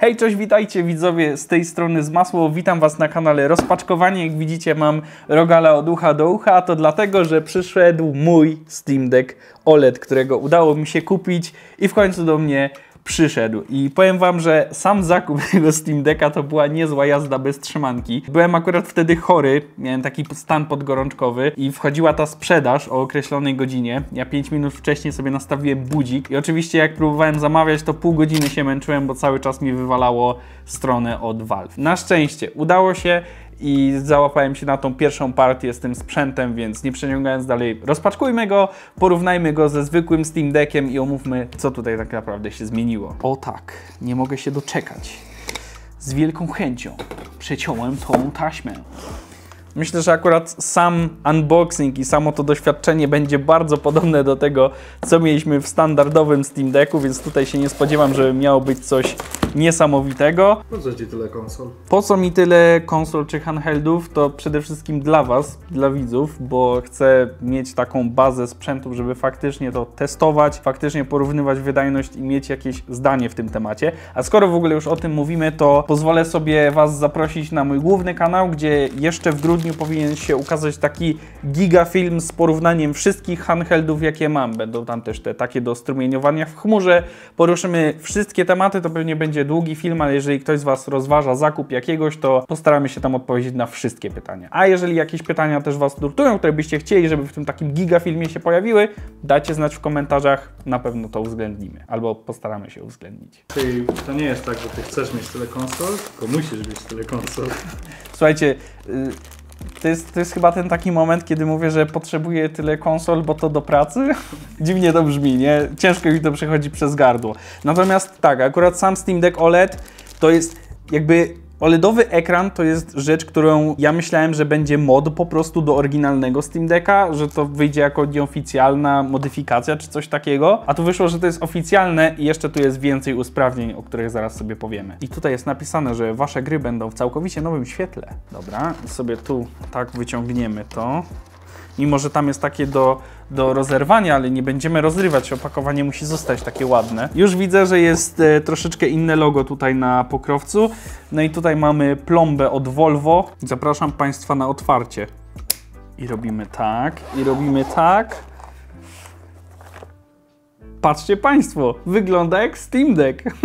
Hej, cześć, witajcie widzowie z tej strony z Masło. Witam Was na kanale Rozpaczkowanie. Jak widzicie mam rogala od ucha do ucha, a to dlatego, że przyszedł mój Steam Deck OLED, którego udało mi się kupić i w końcu do mnie przyszedł. I powiem wam, że sam zakup tego Steam Decka to była niezła jazda bez trzymanki. Byłem akurat wtedy chory, miałem taki stan podgorączkowy i wchodziła ta sprzedaż o określonej godzinie. Ja 5 minut wcześniej sobie nastawiłem budzik i oczywiście jak próbowałem zamawiać, to pół godziny się męczyłem, bo cały czas mi wywalało stronę od Valve. Na szczęście udało się i załapałem się na tą pierwszą partię z tym sprzętem, więc nie przeciągając dalej, rozpaczkujmy go, porównajmy go ze zwykłym Steam Deckiem i omówmy, co tutaj tak naprawdę się zmieniło. O tak, nie mogę się doczekać. Z wielką chęcią przeciąłem tą taśmę. Myślę, że akurat sam unboxing i samo to doświadczenie będzie bardzo podobne do tego, co mieliśmy w standardowym Steam Decku, więc tutaj się nie spodziewam, żeby miało być coś niesamowitego. Po co ci tyle konsol? Po co mi tyle konsol czy handheldów? To przede wszystkim dla Was, dla widzów, bo chcę mieć taką bazę sprzętów, żeby faktycznie to testować, faktycznie porównywać wydajność i mieć jakieś zdanie w tym temacie. A skoro w ogóle już o tym mówimy, to pozwolę sobie Was zaprosić na mój główny kanał, gdzie jeszcze w grudniu powinien się ukazać taki gigafilm z porównaniem wszystkich handheldów, jakie mam. Będą tam też te takie do strumieniowania w chmurze. Poruszymy wszystkie tematy, to pewnie będzie będzie długi film, ale jeżeli ktoś z Was rozważa zakup jakiegoś, to postaramy się tam odpowiedzieć na wszystkie pytania. A jeżeli jakieś pytania też Was nurtują, które byście chcieli, żeby w tym takim gigafilmie się pojawiły, dajcie znać w komentarzach, na pewno to uwzględnimy, albo postaramy się uwzględnić. Czyli to nie jest tak, że Ty chcesz mieć tyle konsol, tylko musisz mieć tyle konsol. Słuchajcie, y to jest, to jest chyba ten taki moment, kiedy mówię, że potrzebuję tyle konsol, bo to do pracy. Dziwnie to brzmi, nie? Ciężko mi to przechodzi przez gardło. Natomiast tak, akurat sam Steam Deck OLED to jest jakby OLEDowy ekran to jest rzecz, którą ja myślałem, że będzie mod po prostu do oryginalnego Steam Decka, że to wyjdzie jako nieoficjalna modyfikacja czy coś takiego, a tu wyszło, że to jest oficjalne i jeszcze tu jest więcej usprawnień, o których zaraz sobie powiemy. I tutaj jest napisane, że wasze gry będą w całkowicie nowym świetle. Dobra, sobie tu tak wyciągniemy to mimo że tam jest takie do, do rozerwania, ale nie będziemy rozrywać, opakowanie musi zostać takie ładne. Już widzę, że jest e, troszeczkę inne logo tutaj na pokrowcu. No i tutaj mamy plombę od Volvo. Zapraszam Państwa na otwarcie. I robimy tak, i robimy tak. Patrzcie Państwo, wygląda jak Steam Deck.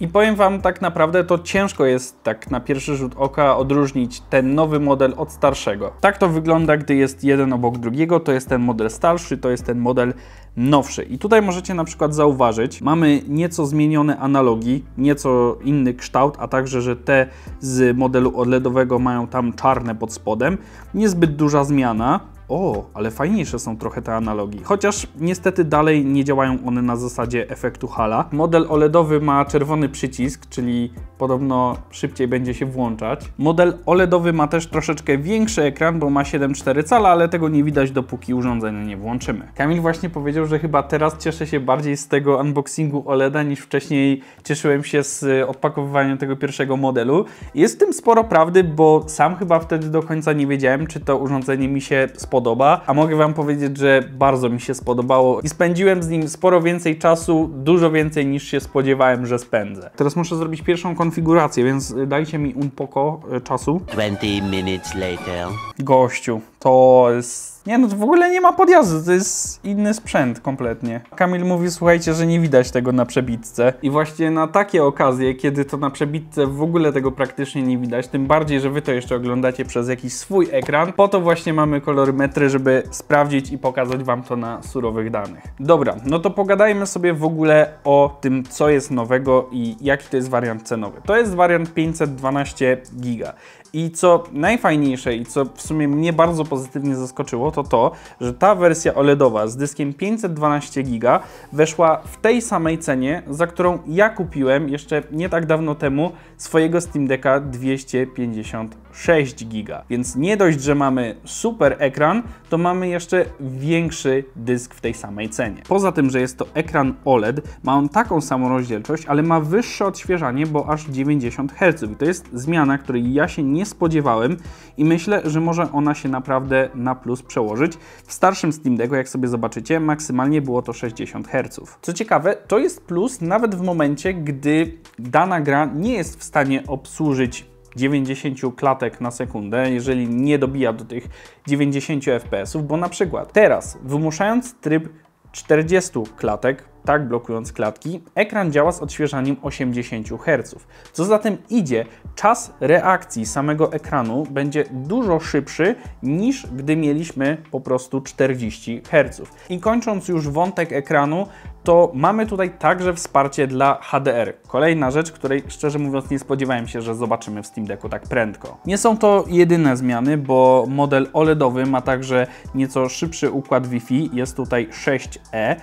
I powiem Wam tak naprawdę, to ciężko jest tak na pierwszy rzut oka odróżnić ten nowy model od starszego. Tak to wygląda, gdy jest jeden obok drugiego, to jest ten model starszy, to jest ten model nowszy. I tutaj możecie na przykład zauważyć, mamy nieco zmienione analogi, nieco inny kształt, a także, że te z modelu OLEDowego mają tam czarne pod spodem. Niezbyt duża zmiana, o, ale fajniejsze są trochę te analogii. Chociaż niestety dalej nie działają one na zasadzie efektu hala. Model OLEDowy ma czerwony przycisk, czyli podobno szybciej będzie się włączać. Model OLEDowy ma też troszeczkę większy ekran, bo ma 7,4 cala, ale tego nie widać dopóki urządzenia nie włączymy. Kamil właśnie powiedział, że chyba teraz cieszę się bardziej z tego unboxingu OLEDa niż wcześniej cieszyłem się z odpakowywania tego pierwszego modelu. Jest w tym sporo prawdy, bo sam chyba wtedy do końca nie wiedziałem, czy to urządzenie mi się spodoba podoba, a mogę Wam powiedzieć, że bardzo mi się spodobało i spędziłem z nim sporo więcej czasu, dużo więcej niż się spodziewałem, że spędzę. Teraz muszę zrobić pierwszą konfigurację, więc dajcie mi un poco e, czasu. 20 minutes later. Gościu, to jest nie, no to w ogóle nie ma podjazdu, to jest inny sprzęt kompletnie. Kamil mówi, słuchajcie, że nie widać tego na przebitce. I właśnie na takie okazje, kiedy to na przebitce w ogóle tego praktycznie nie widać, tym bardziej, że wy to jeszcze oglądacie przez jakiś swój ekran, po to właśnie mamy kolorymetry, żeby sprawdzić i pokazać wam to na surowych danych. Dobra, no to pogadajmy sobie w ogóle o tym, co jest nowego i jaki to jest wariant cenowy. To jest wariant 512 giga. I co najfajniejsze i co w sumie mnie bardzo pozytywnie zaskoczyło, to to, że ta wersja OLEDowa z dyskiem 512 GB weszła w tej samej cenie, za którą ja kupiłem jeszcze nie tak dawno temu swojego Steam Decka 256 GB. Więc nie dość, że mamy super ekran, to mamy jeszcze większy dysk w tej samej cenie. Poza tym, że jest to ekran OLED, ma on taką samą rozdzielczość, ale ma wyższe odświeżanie, bo aż 90 Hz. I to jest zmiana, której ja się nie spodziewałem i myślę, że może ona się naprawdę na plus przełożyć. W starszym Steam Decku, jak sobie zobaczycie, maksymalnie było to 60 Hz. Co ciekawe, to jest plus nawet w momencie, gdy dana gra nie jest w stanie obsłużyć 90 klatek na sekundę, jeżeli nie dobija do tych 90 fps, bo na przykład teraz wymuszając tryb 40 klatek tak blokując klatki, ekran działa z odświeżaniem 80 Hz. Co zatem idzie, czas reakcji samego ekranu będzie dużo szybszy niż gdy mieliśmy po prostu 40 Hz. I kończąc już wątek ekranu, to mamy tutaj także wsparcie dla HDR. Kolejna rzecz, której szczerze mówiąc nie spodziewałem się, że zobaczymy w Steam Decku tak prędko. Nie są to jedyne zmiany, bo model OLEDowy ma także nieco szybszy układ Wi-Fi, jest tutaj 6E,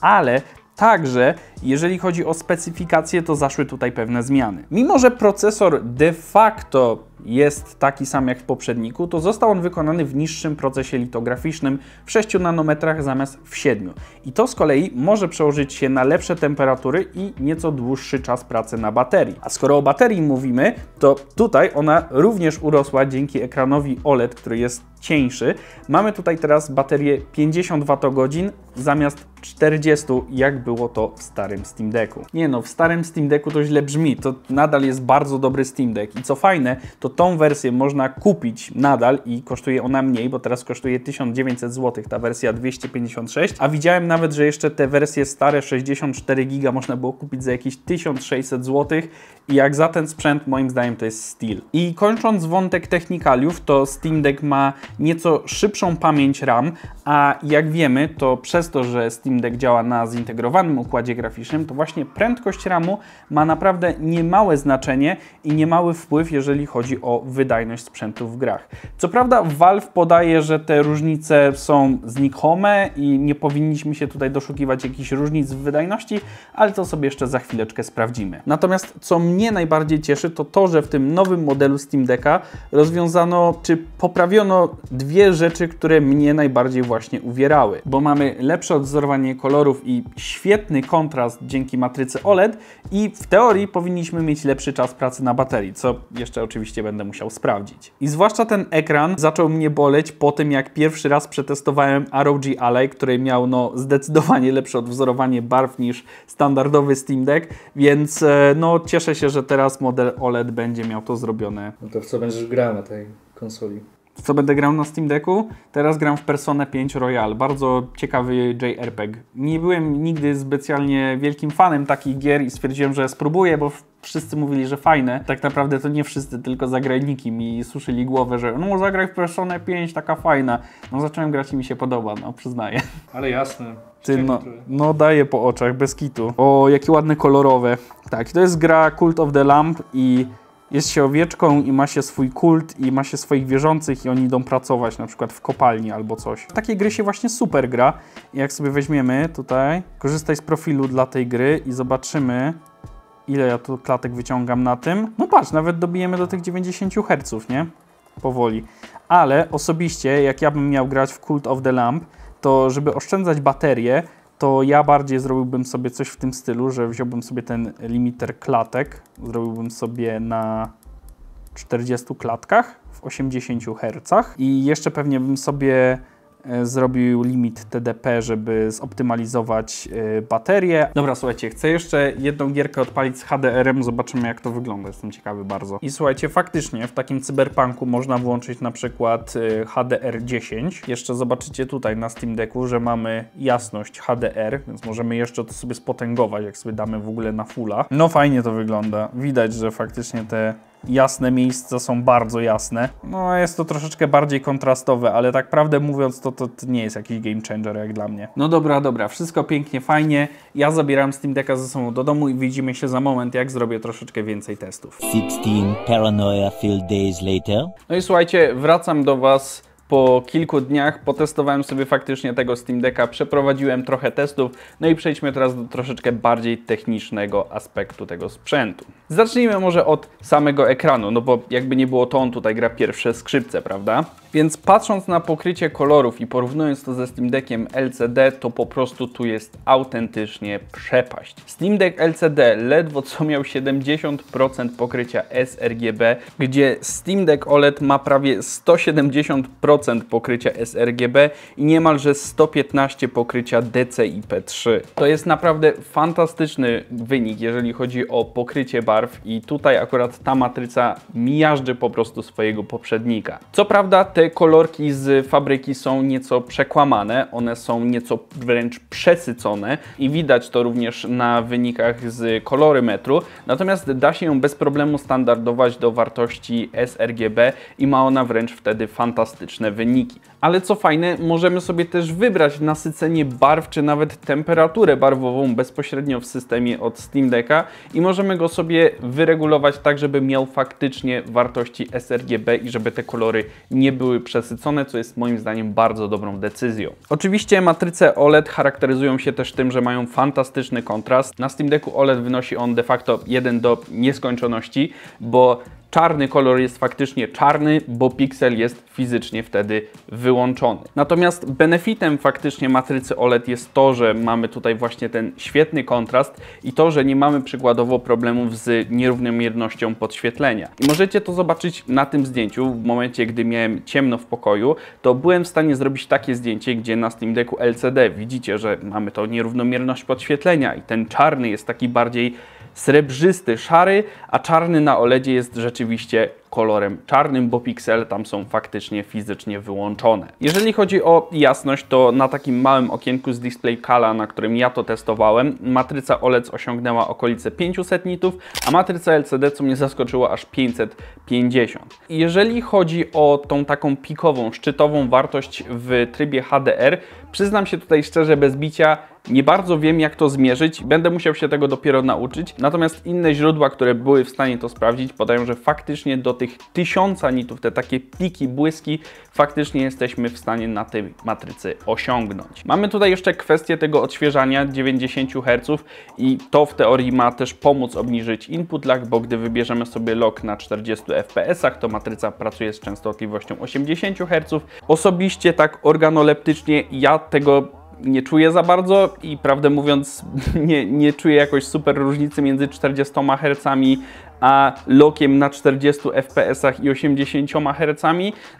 ale Także jeżeli chodzi o specyfikację, to zaszły tutaj pewne zmiany. Mimo, że procesor de facto jest taki sam jak w poprzedniku, to został on wykonany w niższym procesie litograficznym w 6 nanometrach zamiast w 7. I to z kolei może przełożyć się na lepsze temperatury i nieco dłuższy czas pracy na baterii. A skoro o baterii mówimy, to tutaj ona również urosła dzięki ekranowi OLED, który jest cieńszy. Mamy tutaj teraz baterię 50 Wh zamiast 40, jak było to w starym starym Steam Decku. Nie no, w starym Steam Decku to źle brzmi, to nadal jest bardzo dobry Steam Deck i co fajne, to tą wersję można kupić nadal i kosztuje ona mniej, bo teraz kosztuje 1900 zł ta wersja 256, a widziałem nawet, że jeszcze te wersje stare 64 giga można było kupić za jakieś 1600 zł i jak za ten sprzęt moim zdaniem to jest steal. I kończąc wątek technikaliów, to Steam Deck ma nieco szybszą pamięć RAM, a jak wiemy, to przez to, że Steam Deck działa na zintegrowanym układzie graficznym, to właśnie prędkość ramu ma naprawdę niemałe znaczenie i niemały wpływ, jeżeli chodzi o wydajność sprzętu w grach. Co prawda Valve podaje, że te różnice są znikome i nie powinniśmy się tutaj doszukiwać jakichś różnic w wydajności, ale to sobie jeszcze za chwileczkę sprawdzimy. Natomiast co mnie najbardziej cieszy, to to, że w tym nowym modelu Steam Decka rozwiązano czy poprawiono dwie rzeczy, które mnie najbardziej właśnie uwierały. Bo mamy lepsze odzorowanie kolorów i świetny kontrast czas dzięki matrycy OLED i w teorii powinniśmy mieć lepszy czas pracy na baterii, co jeszcze oczywiście będę musiał sprawdzić. I zwłaszcza ten ekran zaczął mnie boleć po tym, jak pierwszy raz przetestowałem ROG Ally, który miał no zdecydowanie lepsze odwzorowanie barw niż standardowy Steam Deck, więc e, no cieszę się, że teraz model OLED będzie miał to zrobione. No to w co będziesz grał na tej konsoli? co będę grał na Steam Decku? Teraz gram w Persona 5 Royal, bardzo ciekawy JRPG. Nie byłem nigdy specjalnie wielkim fanem takich gier i stwierdziłem, że spróbuję, bo wszyscy mówili, że fajne. Tak naprawdę to nie wszyscy, tylko zagrajniki mi suszyli głowę, że no zagraj w Persona 5, taka fajna. No zacząłem grać i mi się podoba, no przyznaję. Ale jasne. Ty, no, no daje po oczach, bez kitu. O, jakie ładne kolorowe. Tak, to jest gra Cult of the Lamp i jest się owieczką i ma się swój kult i ma się swoich wierzących i oni idą pracować na przykład w kopalni albo coś. W takiej gry się właśnie super gra. I jak sobie weźmiemy tutaj, korzystaj z profilu dla tej gry i zobaczymy, ile ja tu klatek wyciągam na tym. No patrz, nawet dobijemy do tych 90 Hz, nie? Powoli. Ale osobiście, jak ja bym miał grać w Cult of the Lamp, to żeby oszczędzać baterię, to ja bardziej zrobiłbym sobie coś w tym stylu, że wziąłbym sobie ten limiter klatek, zrobiłbym sobie na 40 klatkach w 80 Hz i jeszcze pewnie bym sobie E, zrobił limit TDP, żeby zoptymalizować e, baterię. Dobra, słuchajcie, chcę jeszcze jedną gierkę odpalić z HDR-em, zobaczymy jak to wygląda, jestem ciekawy bardzo. I słuchajcie, faktycznie w takim cyberpunku można włączyć na przykład e, HDR10. Jeszcze zobaczycie tutaj na Steam Decku, że mamy jasność HDR, więc możemy jeszcze to sobie spotęgować, jak sobie damy w ogóle na fulla. No fajnie to wygląda, widać, że faktycznie te jasne miejsca są bardzo jasne. No jest to troszeczkę bardziej kontrastowe, ale tak prawdę mówiąc to, to nie jest jakiś game changer jak dla mnie. No dobra, dobra, wszystko pięknie, fajnie. Ja zabieram Steam Decka ze sobą do domu i widzimy się za moment, jak zrobię troszeczkę więcej testów. 16 Paranoia Field Days Later. No i słuchajcie, wracam do Was po kilku dniach potestowałem sobie faktycznie tego Steam Decka, przeprowadziłem trochę testów, no i przejdźmy teraz do troszeczkę bardziej technicznego aspektu tego sprzętu. Zacznijmy może od samego ekranu, no bo jakby nie było to on tutaj gra pierwsze skrzypce, prawda? Więc patrząc na pokrycie kolorów i porównując to ze Steam Deckiem LCD, to po prostu tu jest autentycznie przepaść. Steam Deck LCD ledwo co miał 70% pokrycia sRGB, gdzie Steam Deck OLED ma prawie 170% pokrycia sRGB i niemalże 115% pokrycia DCI-P3. To jest naprawdę fantastyczny wynik, jeżeli chodzi o pokrycie barw i tutaj akurat ta matryca miażdży po prostu swojego poprzednika. Co prawda te kolorki z fabryki są nieco przekłamane, one są nieco wręcz przesycone i widać to również na wynikach z kolorymetru, natomiast da się ją bez problemu standardować do wartości sRGB i ma ona wręcz wtedy fantastyczne wyniki ale co fajne, możemy sobie też wybrać nasycenie barw, czy nawet temperaturę barwową bezpośrednio w systemie od Steam Decka i możemy go sobie wyregulować tak, żeby miał faktycznie wartości sRGB i żeby te kolory nie były przesycone, co jest moim zdaniem bardzo dobrą decyzją. Oczywiście matryce OLED charakteryzują się też tym, że mają fantastyczny kontrast. Na Steam Decku OLED wynosi on de facto 1 do nieskończoności, bo czarny kolor jest faktycznie czarny, bo piksel jest fizycznie wtedy wyłączony. Natomiast benefitem faktycznie matrycy OLED jest to, że mamy tutaj właśnie ten świetny kontrast i to, że nie mamy przykładowo problemów z nierównomiernością podświetlenia. I możecie to zobaczyć na tym zdjęciu. W momencie, gdy miałem ciemno w pokoju, to byłem w stanie zrobić takie zdjęcie, gdzie na Steam Decku LCD widzicie, że mamy to nierównomierność podświetlenia i ten czarny jest taki bardziej srebrzysty, szary, a czarny na OLEDzie jest rzeczywiście kolorem czarnym, bo piksele tam są faktycznie fizycznie wyłączone. Jeżeli chodzi o jasność, to na takim małym okienku z Display Kala, na którym ja to testowałem, matryca OLED osiągnęła okolice 500 nitów, a matryca LCD, co mnie zaskoczyło, aż 550. Jeżeli chodzi o tą taką pikową, szczytową wartość w trybie HDR, przyznam się tutaj szczerze bez bicia, nie bardzo wiem, jak to zmierzyć, będę musiał się tego dopiero nauczyć. Natomiast inne źródła, które były w stanie to sprawdzić, podają, że faktycznie do tych 1000 nitów, te takie piki błyski, faktycznie jesteśmy w stanie na tej matrycy osiągnąć. Mamy tutaj jeszcze kwestię tego odświeżania 90 Hz i to w teorii ma też pomóc obniżyć input lag, bo gdy wybierzemy sobie lock na 40 fps, to matryca pracuje z częstotliwością 80 Hz. Osobiście tak organoleptycznie ja tego nie czuję za bardzo i prawdę mówiąc nie, nie czuję jakoś super różnicy między 40 Hz a lokiem na 40 fps i 80 Hz.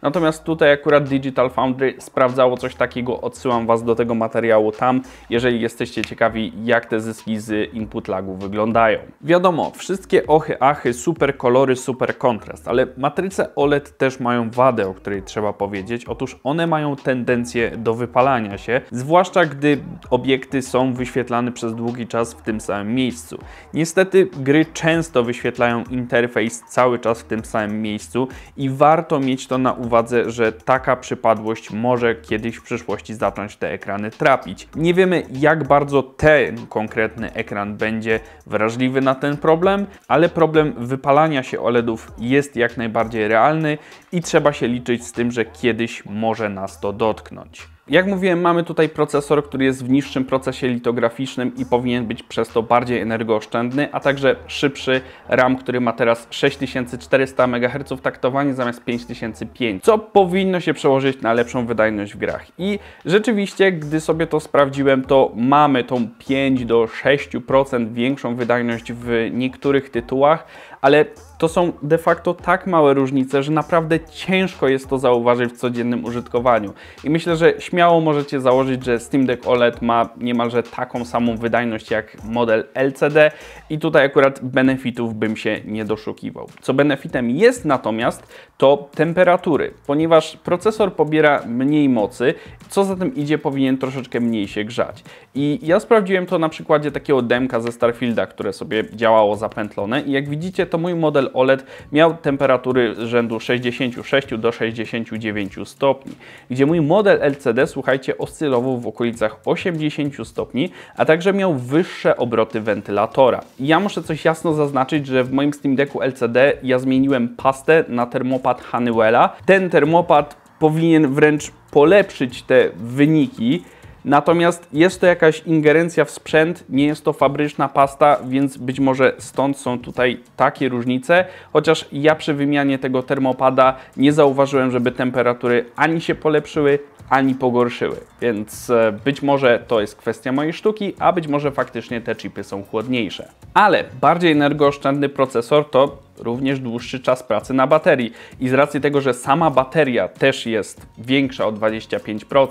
Natomiast tutaj akurat Digital Foundry sprawdzało coś takiego. Odsyłam Was do tego materiału tam, jeżeli jesteście ciekawi, jak te zyski z input lagu wyglądają. Wiadomo, wszystkie ochy, achy, super kolory, super kontrast, ale matryce OLED też mają wadę, o której trzeba powiedzieć. Otóż one mają tendencję do wypalania się, zwłaszcza gdy obiekty są wyświetlane przez długi czas w tym samym miejscu. Niestety gry często wyświetlają prześwietlają interfejs cały czas w tym samym miejscu i warto mieć to na uwadze, że taka przypadłość może kiedyś w przyszłości zacząć te ekrany trapić. Nie wiemy jak bardzo ten konkretny ekran będzie wrażliwy na ten problem, ale problem wypalania się OLEDów jest jak najbardziej realny i trzeba się liczyć z tym, że kiedyś może nas to dotknąć. Jak mówiłem, mamy tutaj procesor, który jest w niższym procesie litograficznym i powinien być przez to bardziej energooszczędny, a także szybszy RAM, który ma teraz 6400 MHz taktowanie zamiast 5005, co powinno się przełożyć na lepszą wydajność w grach. I rzeczywiście, gdy sobie to sprawdziłem, to mamy tą 5 do 6% większą wydajność w niektórych tytułach, ale to są de facto tak małe różnice, że naprawdę ciężko jest to zauważyć w codziennym użytkowaniu. I myślę, że śmiało możecie założyć, że Steam Deck OLED ma niemalże taką samą wydajność jak model LCD i tutaj akurat benefitów bym się nie doszukiwał. Co benefitem jest natomiast to temperatury, ponieważ procesor pobiera mniej mocy, co za tym idzie powinien troszeczkę mniej się grzać. I ja sprawdziłem to na przykładzie takiego demka ze Starfielda, które sobie działało zapętlone i jak widzicie to mój model OLED miał temperatury rzędu 66 do 69 stopni, gdzie mój model LCD, słuchajcie, oscylował w okolicach 80 stopni, a także miał wyższe obroty wentylatora. Ja muszę coś jasno zaznaczyć, że w moim Steam Decku LCD ja zmieniłem pastę na termopad Honeywella. Ten termopad powinien wręcz polepszyć te wyniki, Natomiast jest to jakaś ingerencja w sprzęt, nie jest to fabryczna pasta, więc być może stąd są tutaj takie różnice. Chociaż ja przy wymianie tego termopada nie zauważyłem, żeby temperatury ani się polepszyły, ani pogorszyły. Więc e, być może to jest kwestia mojej sztuki, a być może faktycznie te chipy są chłodniejsze. Ale bardziej energooszczędny procesor to również dłuższy czas pracy na baterii. I z racji tego, że sama bateria też jest większa o 25%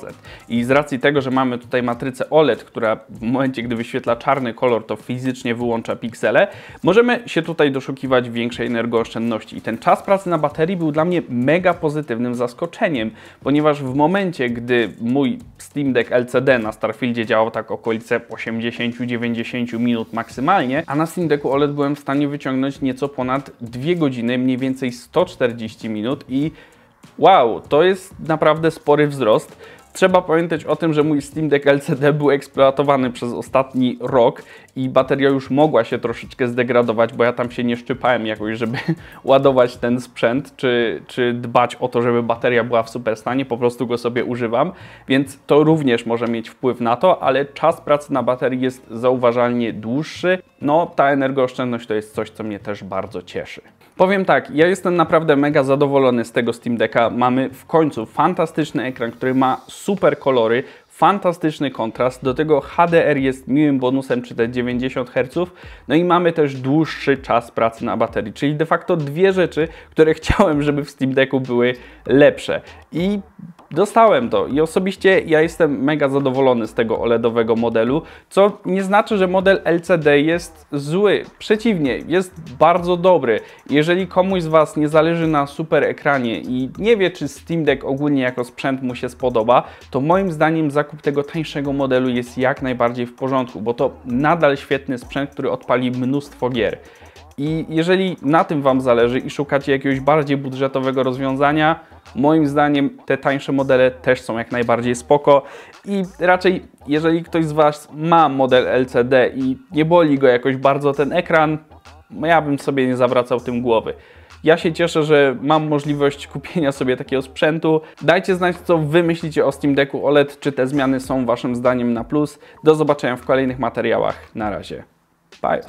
i z racji tego, że mamy tutaj matrycę OLED, która w momencie, gdy wyświetla czarny kolor, to fizycznie wyłącza piksele, możemy się tutaj doszukiwać większej energooszczędności. I ten czas pracy na baterii był dla mnie mega pozytywnym zaskoczeniem, ponieważ w momencie, gdy mój Steam Deck LCD na Starfieldzie działał tak okolice 80-90 minut maksymalnie, a na Steam Decku OLED byłem w stanie wyciągnąć nieco ponad 2 godziny, mniej więcej 140 minut i wow, to jest naprawdę spory wzrost. Trzeba pamiętać o tym, że mój Steam Deck LCD był eksploatowany przez ostatni rok i bateria już mogła się troszeczkę zdegradować, bo ja tam się nie szczypałem jakoś, żeby ładować ten sprzęt, czy, czy dbać o to, żeby bateria była w super stanie, po prostu go sobie używam, więc to również może mieć wpływ na to, ale czas pracy na baterii jest zauważalnie dłuższy. No, ta energooszczędność to jest coś, co mnie też bardzo cieszy. Powiem tak, ja jestem naprawdę mega zadowolony z tego Steam Decka. Mamy w końcu fantastyczny ekran, który ma super kolory, fantastyczny kontrast, do tego HDR jest miłym bonusem czy te 90 Hz, no i mamy też dłuższy czas pracy na baterii, czyli de facto dwie rzeczy, które chciałem, żeby w Steam Decku były lepsze. I dostałem to i osobiście ja jestem mega zadowolony z tego OLEDowego modelu, co nie znaczy, że model LCD jest zły. Przeciwnie, jest bardzo dobry. Jeżeli komuś z Was nie zależy na super ekranie i nie wie, czy Steam Deck ogólnie jako sprzęt mu się spodoba, to moim zdaniem zakup tego tańszego modelu jest jak najbardziej w porządku, bo to nadal świetny sprzęt, który odpali mnóstwo gier. I jeżeli na tym Wam zależy i szukacie jakiegoś bardziej budżetowego rozwiązania, Moim zdaniem te tańsze modele też są jak najbardziej spoko i raczej jeżeli ktoś z Was ma model LCD i nie boli go jakoś bardzo ten ekran, ja bym sobie nie zawracał tym głowy. Ja się cieszę, że mam możliwość kupienia sobie takiego sprzętu. Dajcie znać, co Wy myślicie o Steam Decku OLED, czy te zmiany są Waszym zdaniem na plus. Do zobaczenia w kolejnych materiałach. Na razie. Bye.